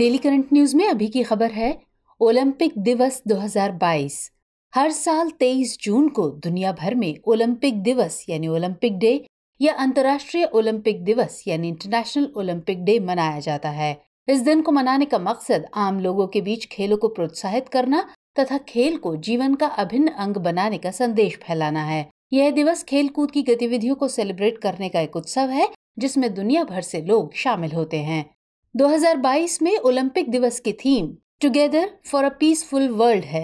daily current news में अभी की खबर है ओलंपिक दिवस 2022 हर साल 23 जून को दुनिया भर में ओलंपिक दिवस यानी ओलंपिक डे या अंतर्राष्ट्रीय ओलंपिक दिवस यानी इंटरनेशनल ओलंपिक डे मनाया जाता है इस दिन को मनाने का मकसद आम लोगों के बीच खेलों को प्रोत्साहित करना तथा खेल को जीवन का अभिन्न अंग बनाने का संदेश फैलाना है यह दिवस खेलकूद की गतिविधियों को सेलिब्रेट करने का एक उत्सव है जिसमें दुनिया भर से लोग शामिल होते हैं 2022 में ओलंपिक दिवस की theme together for a peaceful world है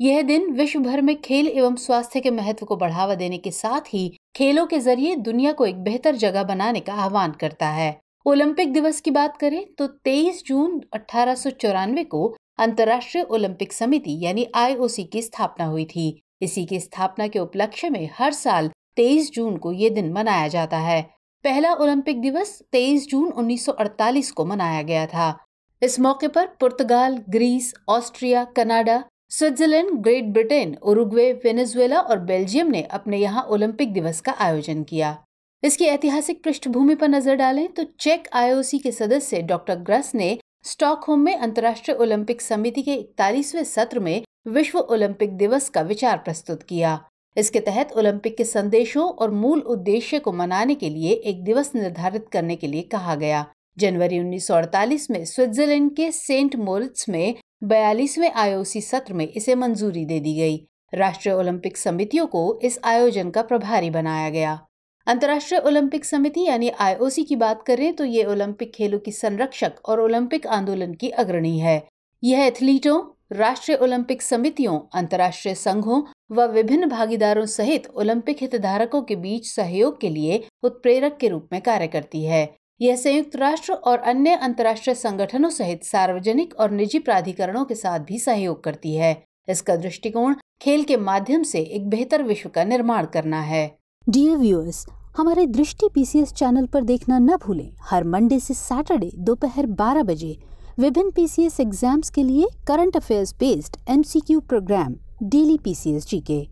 यह दिन विश्व भर में खेल एवं स्वास्थ्य के महत्व को बढ़ावा देने के साथ ही खेलों के जरिए दुनिया को एक बेहतर जगह बनाने का आह्वान करता है ओलंपिक दिवस की बात करें तो 23 जून अठारह को अंतर्राष्ट्रीय ओलंपिक समिति यानी आईओसी की स्थापना हुई थी इसी की स्थापना के उपलक्ष्य में हर साल 23 जून को ये दिन मनाया जाता है पहला ओलंपिक दिवस 23 जून 1948 को मनाया गया था इस मौके पर पुर्तगाल Greece Austria Canada Switzerland Great Britain Uruguay Venezuela और बेल्जियम ने अपने यहाँ ओलंपिक दिवस का आयोजन किया इसकी ऐतिहासिक पृष्ठभूमि पर नजर डालें तो चेक आईओसी के सदस्य डॉक्टर ग्रस ने स्टॉकहोम में अंतर्राष्ट्रीय ओलंपिक समिति के इकतालीसवें सत्र में विश्व ओलंपिक दिवस का विचार प्रस्तुत किया इसके तहत ओलंपिक के संदेशों और मूल उद्देश्य को मनाने के लिए एक दिवस निर्धारित करने के लिए कहा गया जनवरी 1948 में स्विट्जरलैंड के सेंट मोरिट्स में बयालीसवें आईओसी सत्र में इसे मंजूरी दे दी गई राष्ट्रीय ओलंपिक समितियों को इस आयोजन का प्रभारी बनाया गया अंतर्राष्ट्रीय ओलंपिक समिति यानी आईओसी की बात करें तो ये ओलंपिक खेलों की संरक्षक और ओलंपिक आंदोलन की अग्रणी है यह एथलीटों राष्ट्रीय ओलंपिक समितियों अंतर्राष्ट्रीय संघों व विभिन्न भागीदारों सहित ओलंपिक हितधारकों के बीच सहयोग के लिए उत्प्रेरक के रूप में कार्य करती है यह संयुक्त राष्ट्र और अन्य अंतर्राष्ट्रीय संगठनों सहित सार्वजनिक और निजी प्राधिकरणों के साथ भी सहयोग करती है इसका दृष्टिकोण खेल के माध्यम से एक बेहतर विश्व का निर्माण करना है डियर व्यूअर्स हमारे दृष्टि पीसीएस चैनल पर देखना न भूलें हर मंडे से सैटरडे दोपहर 12 बजे विभिन्न पीसीएस एग्जाम्स के लिए current affairs based MCQ program daily PCS GK